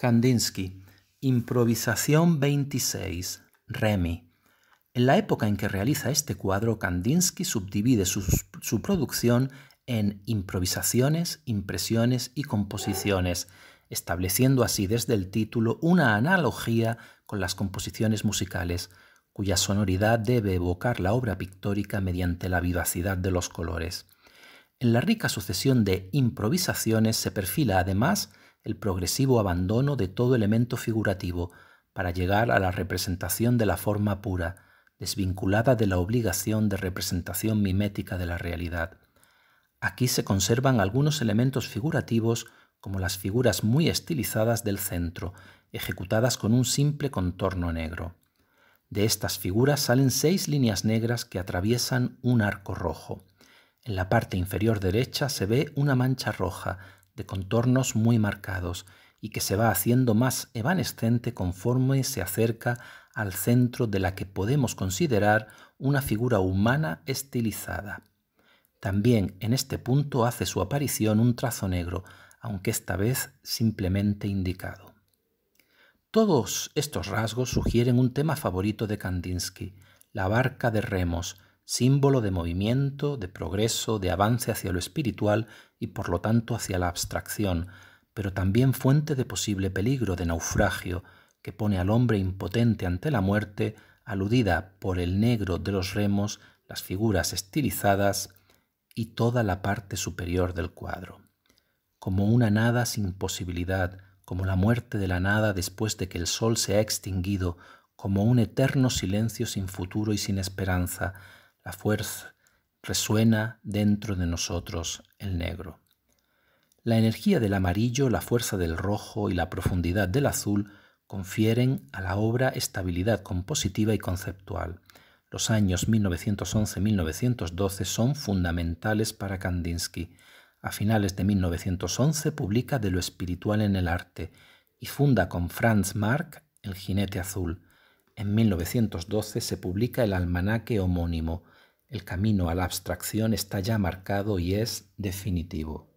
Kandinsky, Improvisación 26, Remy. En la época en que realiza este cuadro, Kandinsky subdivide su, su producción en improvisaciones, impresiones y composiciones, estableciendo así desde el título una analogía con las composiciones musicales, cuya sonoridad debe evocar la obra pictórica mediante la vivacidad de los colores. En la rica sucesión de improvisaciones se perfila además el progresivo abandono de todo elemento figurativo para llegar a la representación de la forma pura, desvinculada de la obligación de representación mimética de la realidad. Aquí se conservan algunos elementos figurativos como las figuras muy estilizadas del centro, ejecutadas con un simple contorno negro. De estas figuras salen seis líneas negras que atraviesan un arco rojo. En la parte inferior derecha se ve una mancha roja de contornos muy marcados y que se va haciendo más evanescente conforme se acerca al centro de la que podemos considerar una figura humana estilizada. También en este punto hace su aparición un trazo negro, aunque esta vez simplemente indicado. Todos estos rasgos sugieren un tema favorito de Kandinsky, la barca de remos, símbolo de movimiento, de progreso, de avance hacia lo espiritual y por lo tanto hacia la abstracción, pero también fuente de posible peligro, de naufragio, que pone al hombre impotente ante la muerte, aludida por el negro de los remos, las figuras estilizadas y toda la parte superior del cuadro. Como una nada sin posibilidad, como la muerte de la nada después de que el sol se ha extinguido, como un eterno silencio sin futuro y sin esperanza, la fuerza, resuena dentro de nosotros el negro. La energía del amarillo, la fuerza del rojo y la profundidad del azul confieren a la obra estabilidad compositiva y conceptual. Los años 1911-1912 son fundamentales para Kandinsky. A finales de 1911 publica De lo espiritual en el arte y funda con Franz Marc El jinete azul. En 1912 se publica el almanaque homónimo. El camino a la abstracción está ya marcado y es definitivo.